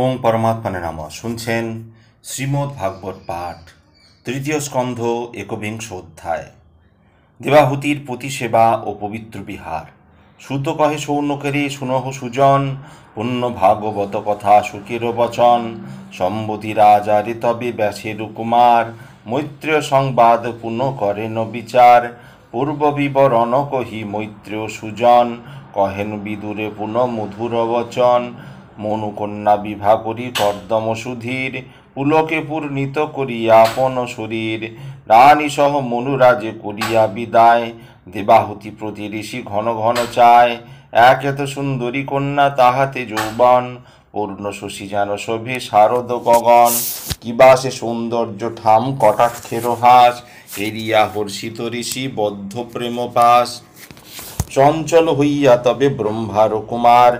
ওং পরমাত্মানে নাম শুনছেন শ্রীমদ ভাগবত পাঠ তৃতীয় স্কন্ধ একবিংশ অধ্যায় দেবাহুতির প্রতিসেবা ও পবিত্র বিহার সুত কহে সৌন্যকেরে সুনহ সুজন পুণ্য ভাগবত কথা সুখের বচন সম্বতি রাজা ঋতবে ব্যাসের কুমার মৈত্রেয় সংবাদ পুনঃ করেন বিচার পূর্ব বিবরণ কহি মৈত্রেয় সুজন কহেন বিদুরে পুনঃ মধুর বচন মনুকন্যা বিভা করি কর্দম সুধীর পুলকে পূর্ণিত করিয়া আপন শরীর রানী সহ মনুরাজে করিয়া বিদায় দেবাহুতি প্রতি ঋষি ঘন ঘন চায় এক এত সুন্দরী কন্যা তাহাতে যৌবন পূর্ণ শশী যেন শোভে শারদ গগন কিবা সে সৌন্দর্য ঠাম কটাক্ষের হাস এরিয়া হর্ষিত ঋষি বদ্ধ প্রেম পাশ চঞ্চল হইয়া তবে ব্রহ্মার কুমার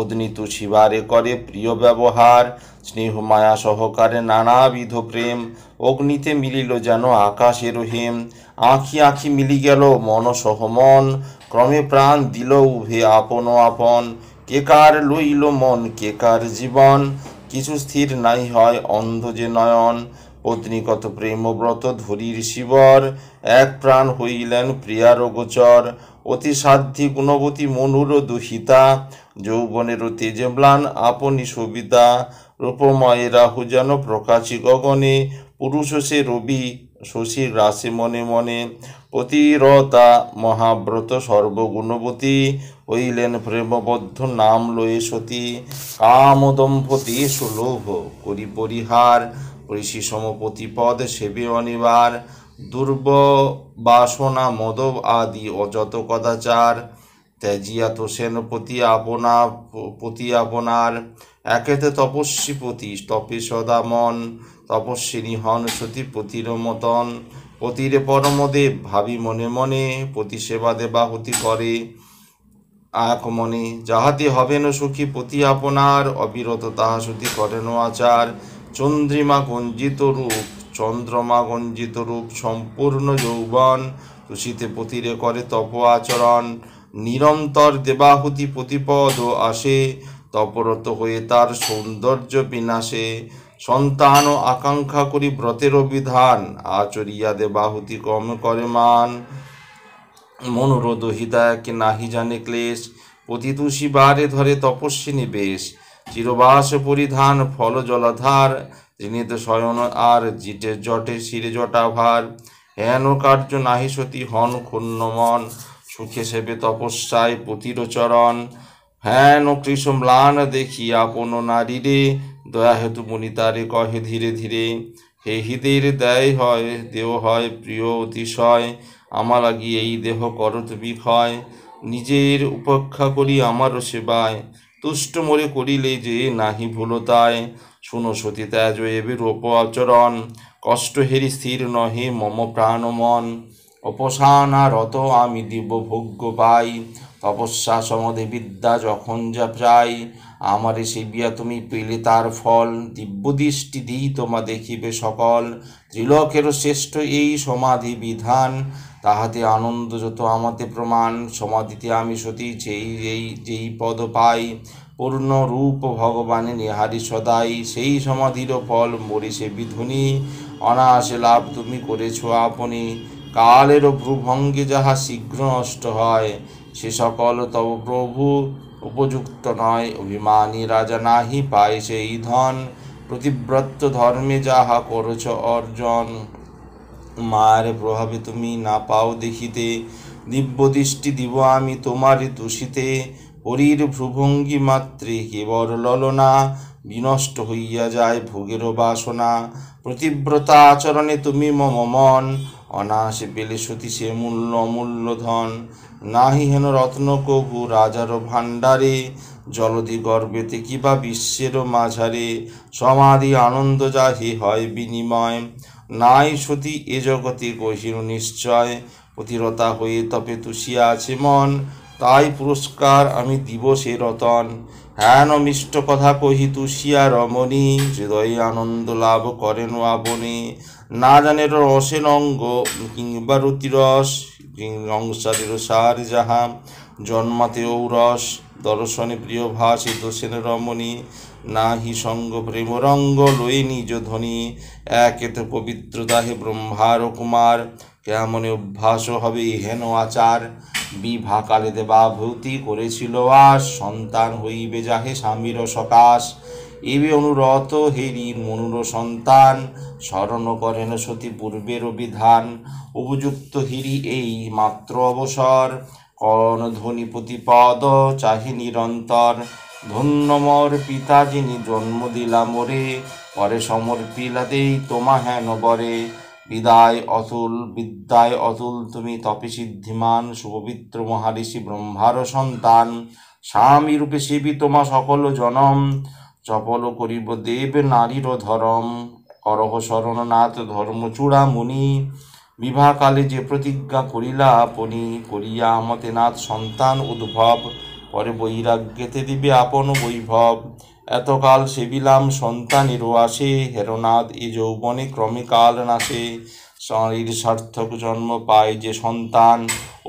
অগ্নিতু শিবারে করে প্রিয় ব্যবহার স্নেহ মায়া সহকারে নানাবিধ প্রেম অগ্নিতে মিলিল যেন আকাশে রহিম আঁখি আঁখি মিলি গেল মন সহমন ক্রমে প্রাণ দিল উভে আপন আপন কে কার লইল মন কে কার জীবন কিছু স্থির নাই হয় অন্ধ যে নয়ন পত্নীগত প্রেমব্রত ধরির শিবর এক প্রাণ হইলেন প্রিয়ার গোচর অতি সাধ্যি গুণবতী মনুর দুহিতা যৌবনের তেজে ম্লান আপনি সবিতা রূপময় রাহু যেন প্রকাশী গগনে পুরুষ সে রবি শশীর রাশি মনে মনে অতিরতা মহাব্রত সর্বগুণবতী হইলেন প্রেমবদ্ধ নাম লয়ে সতী দম্পতি সুলভ করি পরিহার ঋষি সমপতিপদ সেবে অনিবার দুর্ব বাসনা মদব আদি অযত কদাচার ত্যাজিয়া তোষেন প্রতি আপনা প্রতি আপনার একেতে তপস্বী তপে সদা মন তপস্বিনী হন সতী পতির মতন পতিরে পরমদেব ভাবি মনে মনে পতি সেবা দেবা হতি করে এক মনে যাহাতে হবেন সুখী পতি আপনার অবিরত তাহা সতী করেন আচার চন্দ্রিমা গঞ্জিত রূপ চন্দ্রমা গঞ্জিত রূপ সম্পূর্ণ যৌবন তুষিতে পতিরে করে তপ আচরণ নিরন্তর দেবাহুতি প্রতিপদ আসে তপরত হয়ে তার সৌন্দর্য বিনাশে সন্তান ও আকাঙ্ক্ষা করি ব্রতের অভিধান আচরিয়া দেবাহুতি কম করে মান মনোরোধ হৃদায়কে নাহি জানে ক্লেশ পতিতুষী বারে ধরে তপস্বিনী বেশ চিরবাস পরিধান ফল জলাধার জিনিত শয়ন আর জিটে জটে শিরে জটাভার হেন কার্য নাহি সতী হন ক্ষুণ্ণ মন সুখে সেবে তপস্যায় পতিরচরণ হ্যান কৃষ ম্লান দেখি আপন নারীরে দয়া হেতু মনিতারে কহে ধীরে ধীরে হে হৃদের দেয় হয় দেহ হয় প্রিয় অতিশয় আমার আগে এই দেহ করত বিক্ষয় নিজের উপেক্ষা করি আমারও সেবায় তুষ্ট মরে করিলে যে নাহি ভুলতায় শুনো সতী ত্যাজ এবের অপ আচরণ কষ্ট হেরি স্থির নহে মম প্রাণ মন অপসানা রত আমি দিব্য ভোগ্য পাই তপস্যা সমদে বিদ্যা যখন যা প্রায় আমারে সেবিয়া তুমি পেলে তার ফল দিব্য দৃষ্টি দিই তোমা দেখিবে সকল ত্রিলোকের শ্রেষ্ঠ এই সমাধি বিধান তাহাতে আনন্দ যত আমাতে প্রমাণ সমাধিতে আমি সতী যেই যেই যেই পদ পাই পূর্ণ রূপ ভগবানে নিহারি সদাই সেই সমাধিরও ফল মরিষে বিধুনি অনায়াসে লাভ তুমি করেছ আপনি কালের ভ্রুভঙ্গে যাহা শীঘ্র নষ্ট হয় সে সকল তব প্রভু উপযুক্ত নয় অভিমানী রাজা নাহি পায় সেই ধন প্রতিব্রত ধর্মে যাহা করছ অর্জন মার প্রভাবে তুমি না পাও দেখিতে দিব্য দৃষ্টি দিব আমি তোমারে তুষিতে হরির ভ্রুভঙ্গি মাত্রে কেবল ললনা বিনষ্ট হইয়া যায় ভোগেরও বাসনা প্রতিব্রতা আচরণে তুমি মম মন অনায়াসে পেলে সতী সে মূল্য অমূল্য ধন নাহি হেন রত্ন কভু রাজারও ভাণ্ডারে জলদি গর্বেতে কিবা বিশ্বেরও মাঝারে সমাধি আনন্দ যাহি হয় বিনিময় নাই সতী এ জগতে গহির নিশ্চয় অতিরতা হয়ে তপে তুষিয়া আছে মন তাই পুরস্কার আমি দিব সে রতন হ্যান মিষ্ট কথা কহি তুষিয়া রমণী হৃদয়ে আনন্দ লাভ করেন আবনী না জানে রসের অঙ্গ কিংবা রুতিরস রংসারের সার যাহা জন্মাতে ঔরস দর্শনে প্রিয় ভাষিত সেন রমণী না হি সঙ্গ প্রেমরঙ্গ লই নিজ ধ্বনি একেত দাহে ব্রহ্মার কুমার কেমন অভ্যাস হবে হেন আচার বিভাকালে দেবা ভূতি করেছিল আস সন্তান হইবে যাহে স্বামীর সকাশ এবে অনুরত হেরির মনুর সন্তান স্মরণ করেন সতী পূর্বের বিধান উপযুক্ত হিরি এই মাত্র অবসর কন ধ্বনি প্রতিপদ চাহি নিরন্তর ধন্যমর পিতা যিনি জন্ম দিলা মরে পরে দেই তোমা হেন বরে বিদায় অতুল বিদ্যায় অতুল তুমি তপে সিদ্ধিমান সুপবিত্র মহারিষি ব্রহ্মার সন্তান স্বামী রূপে সেবি তোমা সকল জনম চপল করিব দেব নারীর ধরম করহ শরণনাথ চূড়া মুনি বিবাহকালে যে প্রতিজ্ঞা করিলা পনি করিয়া আমতে নাথ সন্তান উদ্ভব পরে বৈরাগ্যেতে দিবে আপন বৈভব এতকাল সেবিলাম সন্তানেরও আসে হেরনাদ এ যৌবনে ক্রমে কাল নাশে শরীর সার্থক জন্ম পায় যে সন্তান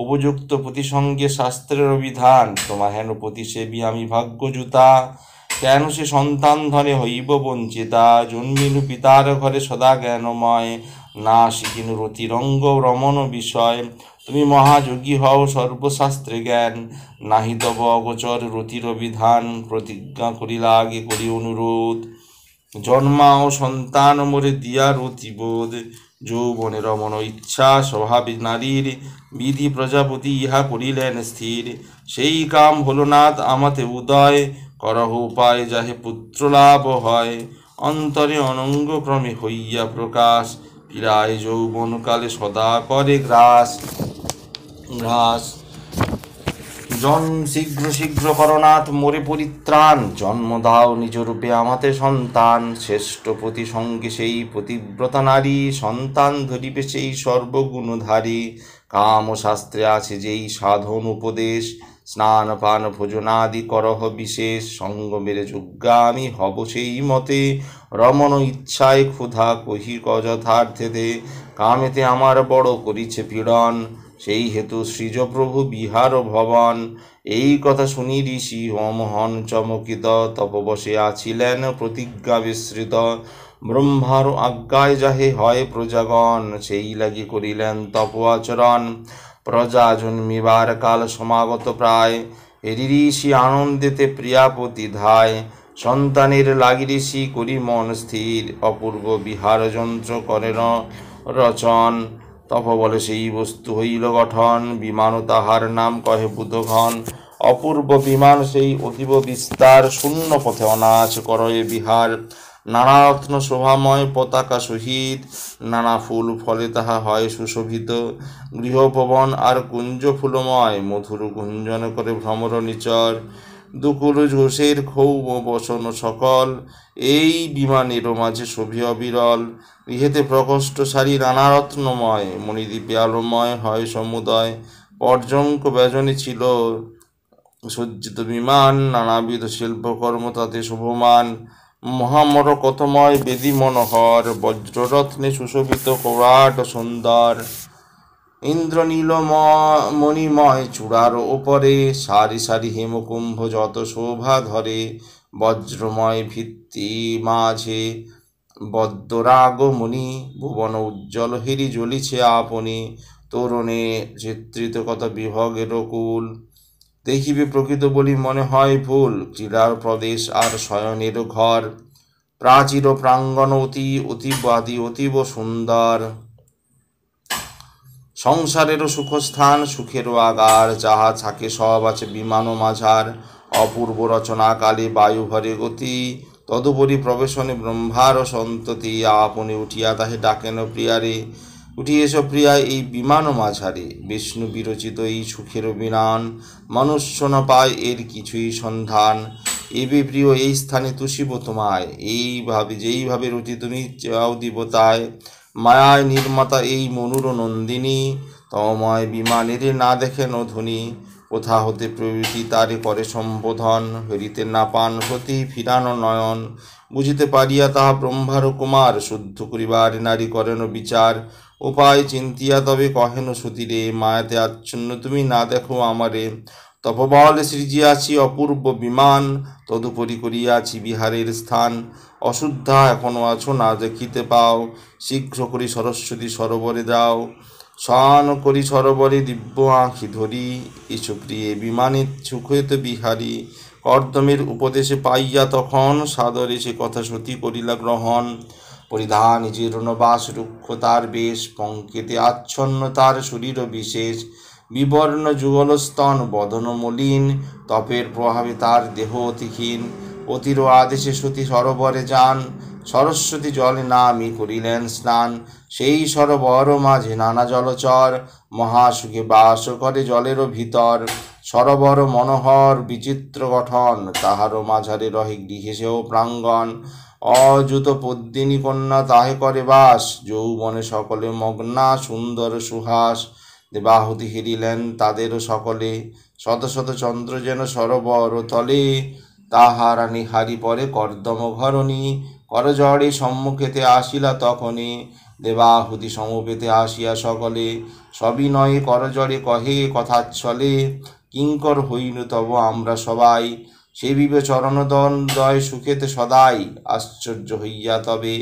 উপযুক্ত প্রতিসঙ্গে শাস্ত্রের অভিধান তোমা হেন প্রতিসেবী আমি ভাগ্যজুতা কেন সে সন্তান ধরে হইব বঞ্চিতা জন্মিনু পিতার ঘরে সদা জ্ঞানময় না শিখিনু রতিরঙ্গ রমণ বিষয় তুমি মহাযোগী হও সর্বশাস্ত্রে জ্ঞান নাহি তব অগচর রতির বিধান প্রতিজ্ঞা করিলা আগে করি অনুরোধ জন্মাও সন্তান মোরে দিয়া রতিবোধ যৌবনে রমণ ইচ্ছা স্বভাব নারীর বিধি প্রজাপতি ইহা করিলেন স্থির সেই কাম হল নাথ আমাতে উদয় করহ উপায় যাহে পুত্র লাভ হয় অন্তরে অনঙ্গক্রমে হইয়া প্রকাশ পীড়ায় যৌবনকালে সদা করে গ্রাস গ্রাস জন শীঘ্র শীঘ্র করনাথ মোরে পরিত্রাণ জন্ম দাও নিজরূপে আমাতে সন্তান শ্রেষ্ঠ প্রতি সঙ্গে সেই প্রতিব্রতা নারী সন্তান ধরিবে সেই সর্বগুণধারী কাম শাস্ত্রে আছে যেই সাধন উপদেশ স্নান পান ভোজনাদি করহ বিশেষ সঙ্গমের যজ্ঞামি হব সেই মতে রমণ ইচ্ছায় ক্ষুধা কহি দে কামেতে আমার বড় করিছে পীড়ন সেই হেতু সৃজপ্রভু বিহার ভবন এই কথা শুনি ঋষি অমহন চমকিত তপবসে আছিলেন প্রতিজ্ঞা বিস্মৃত ব্রহ্মার আজ্ঞায় যাহে হয় প্রজাগণ সেই লাগি করিলেন তপ আচরণ প্রজা জন্মিবার কাল সমাগত প্রায় ঋষি আনন্দেতে প্রিয়াপতি ধায় সন্তানের লাগি ঋষি করি মন স্থির অপূর্ব বিহার যন্ত্র করেন রচন তপ বলে সেই বস্তু হইল গঠন বিমান তাহার নাম কহে বুধঘন অপূর্ব বিমান সেই অতীব বিস্তার শূন্য পথে অনাশ করয়ে বিহার নানা রত্ন শোভাময় পতাকা সহিত নানা ফুল ফলে তাহা হয় সুশোভিত গৃহপবন আর কুঞ্জ ফুলময় মধুর গুঞ্জন করে ভ্রমর নিচর দুকুল ঘোষের ক্ষৌম বসন সকল এই বিমানেরও মাঝে শোভি অবিরল ইহেতে প্রকষ্ট সারি নানা রত্নময় মণিদ্বীপে আলোময় হয় সমুদয় পর্যঙ্ক ব্যজনী ছিল সজ্জিত বিমান নানাবিধ শিল্পকর্ম তাতে শোভমান মহামরকথময় বেদি মনোহর বজ্ররত্নে সুশোভিত কোরাট সুন্দর ইন্দ্রনীল মণিময় চূড়ার ওপরে সারি সারি হেমকুম্ভ যত শোভা ধরে বজ্রময় ভিত্তি মাঝে বদ্যরাগ মণি ভুবন উজ্জ্বল হিরি জ্বলিছে আপনি তরুণে চিত্রিত কত বিভগের কুল দেখিবে প্রকৃত বলি মনে হয় ভুল ক্রীড়ার প্রদেশ আর শয়নের ঘর প্রাচীর প্রাঙ্গণ অতি অতিবাদী অতীব সুন্দর সংসারেরও সুখস্থান সুখেরও আগার যাহা থাকে সব আছে বিমান মাঝার অপূর্ব রচনাকালে বায়ুভরে গতি তদুপরি প্রবেশনে ব্রহ্মার সন্ততি আপনি উঠিয়া তাহে ডাকেন প্রিয়ারে উঠি এসো প্রিয়া এই বিমান মাঝারে বিষ্ণু বিরচিত এই সুখের বিনান মানুষ না পায় এর কিছুই সন্ধান এবি প্রিয় এই স্থানে তুষিব তোমায় এইভাবে যেইভাবে রুচি তুমি চাও দিবতায় মায়ায় নির্মাতা এই মনুর নন্দিনী তময় বিমানের না দেখেন ধ্বনি কোথা হতে প্রভৃতি তারে করে সম্বোধন হরিতে না পান হতি ফিরানো নয়ন বুঝিতে পারিয়া তাহা ব্রহ্মার কুমার শুদ্ধ করিবার নারী করেন বিচার উপায় চিন্তিয়া তবে কহেন সুতীরে মায়াতে আচ্ছন্ন তুমি না দেখো আমারে তপবল সৃজিয়াছি অপূর্ব বিমান তদুপরি করিয়াছি বিহারের স্থান অশুদ্ধা এখনও আছো না দেখিতে পাও শীঘ্র করি সরস্বতী সরোবরে যাও স্নান করি সরোবরে দিব্য আঁখি ধরি ইসুপ্রিয়ে বিমানে সুখেত বিহারি কর্দমের উপদেশে পাইয়া তখন সাদরে সে কথা সতী করিলা গ্রহণ পরিধান জীর্ণবাস রুক্ষতার বেশ পঙ্কেতে আচ্ছন্ন তার শরীর বিশেষ বিবর্ণ যুগলস্তন বদন মলিন তপের প্রভাবে তার দেহ অতিহীন অতির আদেশে সতী সরোবরে যান সরস্বতী জলে নামি করিলেন স্নান সেই সরোবর মাঝে নানা জলচর মহাসুখে বাস করে জলেরও ভিতর সরোবর মনোহর বিচিত্র গঠন তাহারও মাঝারে রহে গৃহে সেও প্রাঙ্গণ অযুত পদ্মিনী কন্যা তাহে করে বাস যৌবনে সকলে মগ্না সুন্দর সুহাস দেবাহুতি হিরিলেন তাদেরও সকলে শত শত চন্দ্র যেন সরোবর তলে তাহারা নিহারি পরে কর্দম ঘরণী করজড়ে সম্মুখেতে আসিলা তখনই দেবাহুতি সমবেতে আসিয়া সকলে সবিনয়ে করজড়ে কহে কথাচ্ছলে কিঙ্কর হইল তব আমরা সবাই সেই বিবে চরণদন দয় সুখেতে সদাই আশ্চর্য হইয়া তবে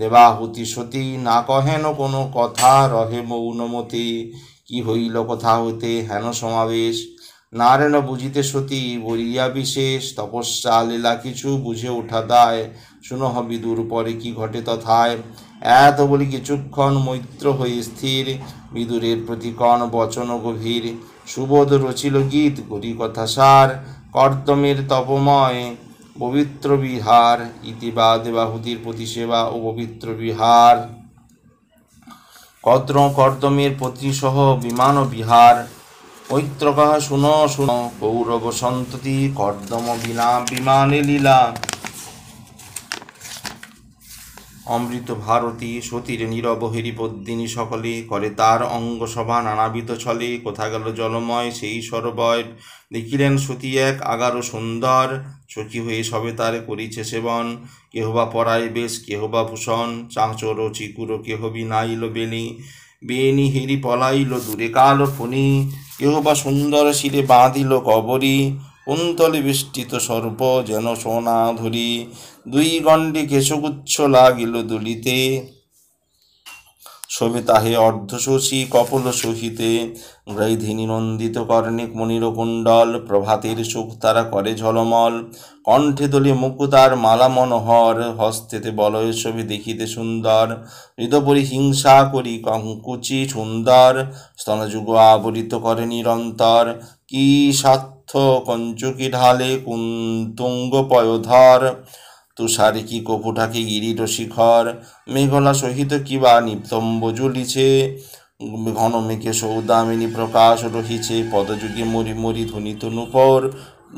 দেবাহুতি সতী না কহেন কোনো কথা রহে মৌনমতে কি হইল কথা হইতে হেন সমাবেশ নারেন বুঝিতে সতী বলিয়া বিশেষ তপস্যা লীলা কিছু বুঝে ওঠা দায় শুনহ বিদুর পরে কি ঘটে তথায় এত বলি কিছুক্ষণ মৈত্র হয়ে স্থির বিদুরের প্রতিকণ বচন গভীর সুবোধ রচিল গীত গরি কথা সার কর্দমের তপময় পবিত্র বিহার ইতিবা দেবাহুতির প্রতিসেবা ও পবিত্র বিহার কদ্র কর্দমের প্রতিসহ বিমান বিহার ঐত্রকাহ শুন শুন কৌরব সন্ততি কর্দম বিনা বিমানে লীলা অমৃত ভারতী সতীর নীরব হেরিপদ্দিনী সকলে করে তার অঙ্গসভা নানাবিত ছলে কোথা গেল জলময় সেই সরবয় দেখিলেন সতী এক আগারো সুন্দর সখী হয়ে সবে তার করিছে সেবন কেহবা পরায় বেশ কেহবা ভূষণ চাঁচর চিকুরো কেহবি নাইল বেনি বেনি হেরি পলাইল দূরে কাল ফণি কেহবা সুন্দর শিরে বাঁধিল কবরী কুন্তলি বিষ্টিত সর্প যেন সোনা ধরি দুই গণ্ডে কেশগুচ্ছ লাগিল দুলিতে তাহে অর্ধশোষী কপল সহিতে গ্রৈধিনী নন্দিত কর্ণিক মনির কুণ্ডল প্রভাতের সুখ তারা করে ঝলমল কণ্ঠে দলে মুকুতার মালা মনোহর হস্তেতে বলয় ছবি দেখিতে সুন্দর হৃদপরি হিংসা করি কঙ্কুচি সুন্দর স্তনযুগ আবরিত করে নিরন্তর কি সাত্য অর্থ কঞ্চকি ঢালে কুন্তুঙ্গ পয়োধর কপুটা কি গিরিট শিখর মেঘলা সহিত কিবা নিপ্তম্ব জুলিছে ঘন মেঘে সৌদামিনী প্রকাশ রহিছে পদযুগে মরি মরি ধ্বনিত নুপর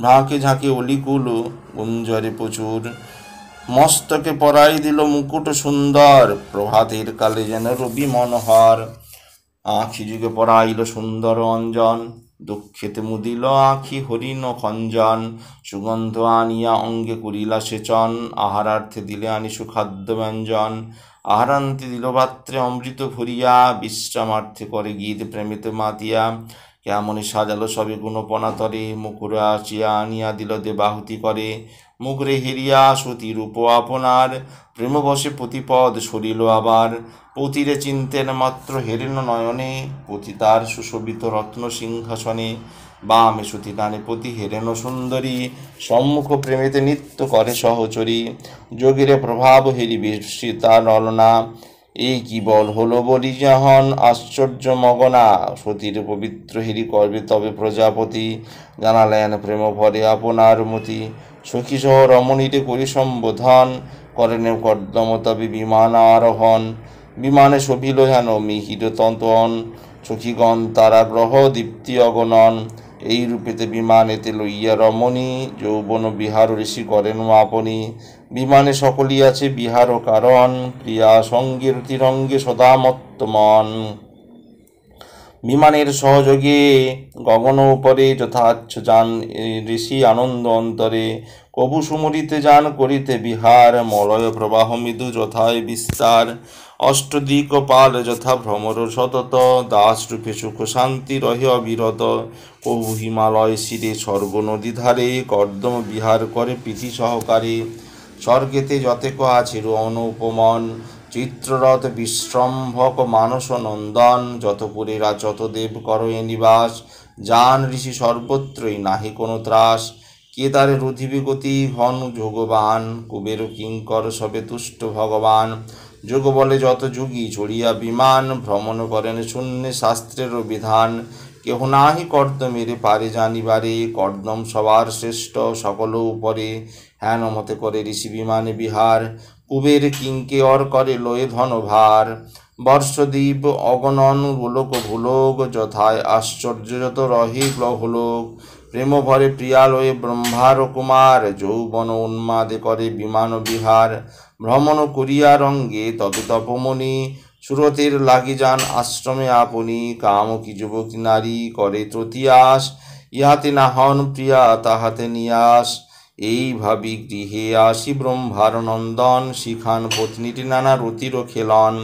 ঝাঁকে ঝাঁকে অলিকুল গুঞ্জরে প্রচুর মস্তকে পরাই দিল মুকুট সুন্দর প্রভাতের কালে যেন রবি মনোহর আঁখি যুগে পরাইল সুন্দর অঞ্জন দুঃখেতে মুদিল আঁখি হরিণ খঞ্জন সুগন্ধ আনিয়া অঙ্গে করিলা সেচন আহারার্থে দিলে আনি সুখাদ্য ব্যঞ্জন আহারান্তে দিল পাত্রে অমৃত ভরিয়া বিশ্রামার্থে করে গীত প্রেমিত মাতিয়া কেমনই সাজালো সবে গুণপনা তরে মুকুরে আসিয়া আনিয়া দিল দেবাহুতি করে মুগরে হিরিয়া রূপ আপনার প্রেমবশে প্রতিপদ সরিল আবার পতিরে চিন্তেন মাত্র হেরেন নয়নে পতিতার সুশোভিত রত্ন সিংহাসনে বামে সতী টানে পতি হেরেন সুন্দরী সম্মুখ প্রেমেতে নিত্য করে সহচরী যোগীরে প্রভাব হেরি বিস্মিতা নলনা এই কি বল হলো বলি যাহন আশ্চর্য মগনা সতীর পবিত্র হেরি করবে তবে প্রজাপতি জানালেন প্রেম ভরে আপনার মতি সখীসহ রমণীটি পরিসম্বোধন করেন কর্দমতাবি বিমান আরোহণ বিমানে শোভিল হেন মিহির তন্তন সখীগণ তারা গ্রহ দীপ্তি অগণন এই রূপেতে বিমানেতে লইয়া রমণী যৌবন বিহার ঋষি করেন আপনি বিমানে সকলই আছে বিহার কারণ প্রিয়া সঙ্গীর তিরঙ্গে সদামত্তমন বিমানের সহযোগে গগন উপরে যথাচ্ছ যান ঋষি আনন্দ অন্তরে কবু সুমরিতে যান করিতে বিহার মলয় প্রবাহ মৃদু যথায় বিস্তার অষ্টদিক পাল যথা ভ্রমর সতত দাস রূপে সুখ শান্তি রহে অবিরত কবু হিমালয় শিরে নদী ধারে কর্দম বিহার করে পিথি সহকারে স্বর্গেতে যতেক আছে অনুপমন চিত্ররথ বিশ্রম্ভক মানস নন্দন যতপুরেরা যত দেব কর এ নিবাস যান ঋষি সর্বত্রই নাহি কোনো ত্রাস কে রুধিবিগতি হন গতি যোগবান কুবের কিঙ্কর সবে তুষ্ট ভগবান যোগ বলে যত যুগী ছড়িয়া বিমান ভ্রমণ করেন শূন্য শাস্ত্রেরও বিধান কেহ নাহি কর্দমের পারে জানিবারে কর্দম সবার শ্রেষ্ঠ সকল উপরে হেন মতে করে ঋষি বিমানে বিহার কুবের অর করে লয়ে ধনভার বর্ষদ্বীপ অগণন গোলক ভুলোক যথায় যত রহি গ্রহলোক প্রেম ভরে প্রিয়ালয়ে ব্রহ্মার কুমার যৌবন উন্মাদে করে বিমান বিহার ভ্রমণ করিয়া রঙ্গে তবে তপমণি সুরতের লাগি যান আশ্রমে আপনি কাম কি যুবক নারী করে তৃতীয়াস ইহাতে না হন প্রিয়া তাহাতে নিয়াস এই ভাবি গৃহে আসি ব্রহ্মার নন্দন শিখান পত্নীটি নানা রতির খেলন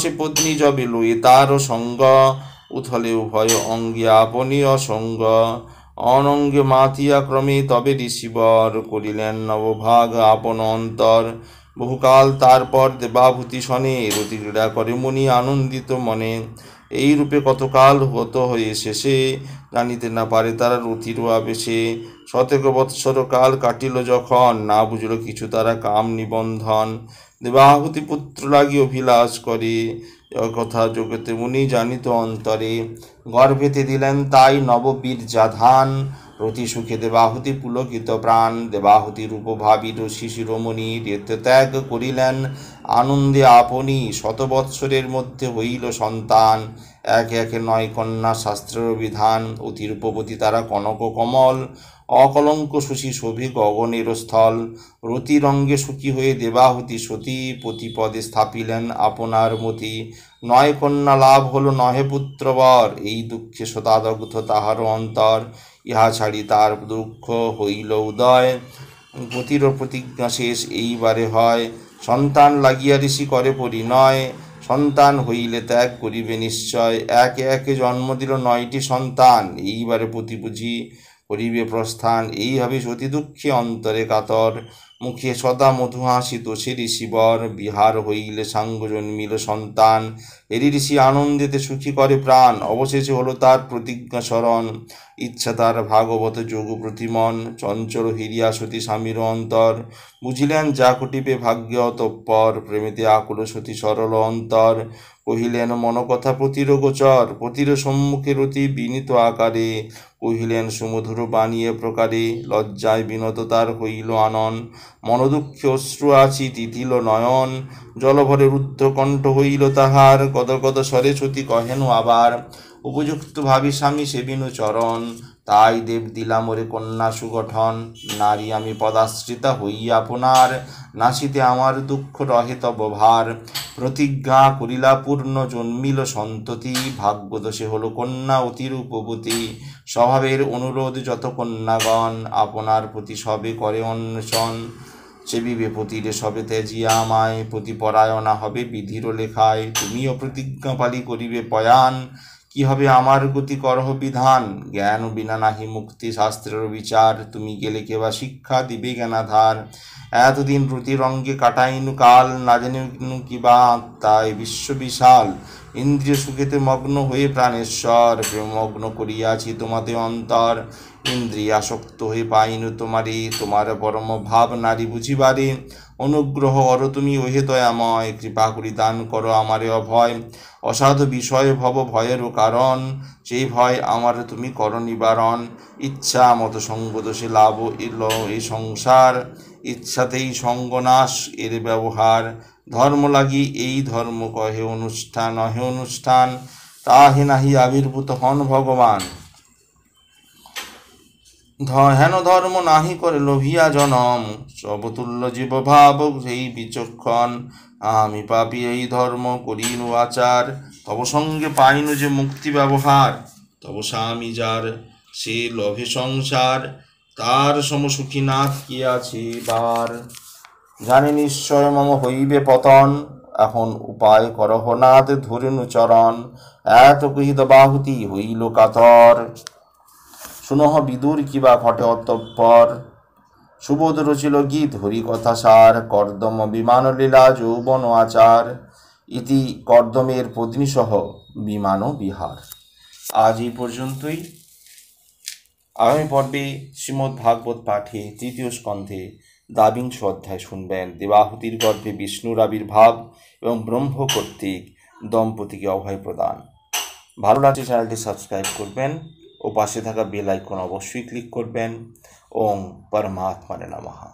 সে পত্নী যবে লুয়ে তার সঙ্গ উথলে উভয় অঙ্গে আপনীয় সঙ্গ অনঙ্গে মাতিয়া ক্রমে তবে ঋষিবর করিলেন নবভাগ আপন অন্তর বহুকাল তারপর দেবাভূতি শনে রুতি ক্রীড়া করে মুনি আনন্দিত মনে এই রূপে কতকাল হত হয়ে শেষে জানিতে না পারে তারা রতির আবেশে সতেক বৎসর কাল কাটিল যখন না বুঝল কিছু তারা কাম নিবন্ধন দেবাহুতি পুত্র লাগি অভিলাষ করে কথা জগতে মুনি জানিত অন্তরে গর্ভেতে দিলেন তাই নববীর জাধান রতি সুখে দেবাহুতি পুলকিত প্রাণ দেবাহুতি দেবাহুতির উপভাবিত শিশিরমণি রেত ত্যাগ করিলেন আনন্দে আপনি শত বৎসরের মধ্যে হইল সন্তান একে একে নয় কন্যা শাস্ত্রের বিধান অতি রূপবতী তারা কনক কমল অকলঙ্ক শশী শোভে গগনের স্থল রতিরঙ্গে সুখী হয়ে দেবাহতি সতী প্রতিপদে স্থাপিলেন আপনার মতি নয় কন্যা লাভ হল নহে পুত্রবর এই দুঃখে শতাদগ্ধ তাহার অন্তর ইহা ছাড়ি তার দুঃখ হইল উদয় গতির প্রতিজ্ঞা শেষ এইবারে হয় সন্তান লাগিয়া ঋষি করে পরিণয় সন্তান হইলে ত্যাগ করিবে নিশ্চয় একে একে জন্ম দিল নয়টি সন্তান এইবারে প্রতি বুঝি করিবে প্রস্থান এইভাবে অতি দুঃখে অন্তরে কাতর মুখে সদা মধু হাসিত সে ঋষিবর বিহার হইলে সাঙ্গ জন্মিল সন্তান এরি ঋষি আনন্দেতে সুখী করে প্রাণ অবশেষে হলো তার প্রতিজ্ঞা স্মরণ ইচ্ছা তার ভাগবত যোগ প্রতিমন চঞ্চল হিরিয়া সতী স্বামীর অন্তর বুঝিলেন যা কুটিপে ভাগ্য তৎপর প্রেমিতে আকুল সতী সরল অন্তর কহিলেন মনকথা প্রতির গোচর প্রতির সম্মুখের অতি বিনীত আকারে কহিলেন সুমধুর বানিয়ে প্রকারে লজ্জায় বিনত তার হইল আনন মনদুঃখে অশ্রু আছি তিথিল নয়ন জলভরে রুদ্ধকণ্ঠ হইল তাহার কদ কদ স্বরে সতী কহেন আবার উপযুক্ত ভাবি স্বামী সেবিনু চরণ তাই দেব দিলাম ওরে কন্যা সুগঠন নারী আমি পদাশ্রিতা হইয়া আপনার নাসিতে আমার দুঃখ রহে তব ভার প্রতিজ্ঞা করিলা পূর্ণ জন্মিল সন্ততি ভাগ্যদোষে হল কন্যা অতিরূপবতী স্বভাবের অনুরোধ যত কন্যাগণ আপনার প্রতি সবে করে অন্বেষণ সেবিবে পতিরে সবে তেজিয়া আমায় প্রতিপরায়ণা হবে বিধির লেখায় তুমিও প্রতিজ্ঞা পালি করিবে পয়ান কি হবে আমার গতি করহ বিধান জ্ঞান বিনা নাহি মুক্তি শাস্ত্রের বিচার তুমি গেলে কেবা শিক্ষা দিবে জ্ঞানাধার এতদিন রুতিরঙ্গে কাটাইনু কাল না জানিনু বা তাই বিশ্ব বিশাল ইন্দ্রিয় সুখেতে মগ্ন হয়ে প্রাণেশ্বর মগ্ন করিয়াছি তোমাতে অন্তর ইন্দ্রিয়াসক্ত হয়ে পাইনু তোমারই তোমার পরম ভাব নারী বুঝিবারে অনুগ্রহ অর তুমি ওহে দয়াময় কৃপা করি দান করো আমারে অভয় অসাধু বিষয় ভব ভয়েরও কারণ সেই ভয় আমার তুমি কর নিবারণ ইচ্ছা মতো সঙ্গ দোষে লাভ এল এই সংসার ইচ্ছাতেই সঙ্গনাশ এর ব্যবহার ধর্ম লাগি এই ধর্ম কহে অনুষ্ঠান অহে অনুষ্ঠান তাহে নাহি আবির্ভূত হন ভগবান হেন ধর্ম নাহি করে লোভিয়া জনম সবতুল্য ভাব সেই বিচক্ষণ আমি পাপি এই ধর্ম করিনু আচার তব সঙ্গে পাইনু যে মুক্তি ব্যবহার তব স্বামী যার সে লভে সংসার তার সম সুখী নাথ কি আছে বার জানি নিশ্চয় মম হইবে পতন এখন উপায় করহ নাথ ধরিনু চরণ এত গৃহীত বাহুতি হইল কাতর শুনহ বিদুর কিবা ঘটে অতঃপর সুবোধ রচিল গীত কথা সার কর্দম বিমান লীলা যৌবন আচার ইতি কর্দমের পত্নীসহ বিমান বিহার আজ এই পর্যন্তই আগামী পর্বে শ্রীমদ ভাগবত পাঠে তৃতীয় স্কন্ধে দাবিংশ অধ্যায় শুনবেন দেবাহুতির গর্ভে বিষ্ণুর আবির্ভাব এবং ব্রহ্ম কর্তৃক দম্পতিকে অভয় প্রদান ভালো লাগছে চ্যানেলটি সাবস্ক্রাইব করবেন ও পাশে থাকা বেল আইকন অবশ্যই ক্লিক করবেন ওং পরমাত্মানে নমহা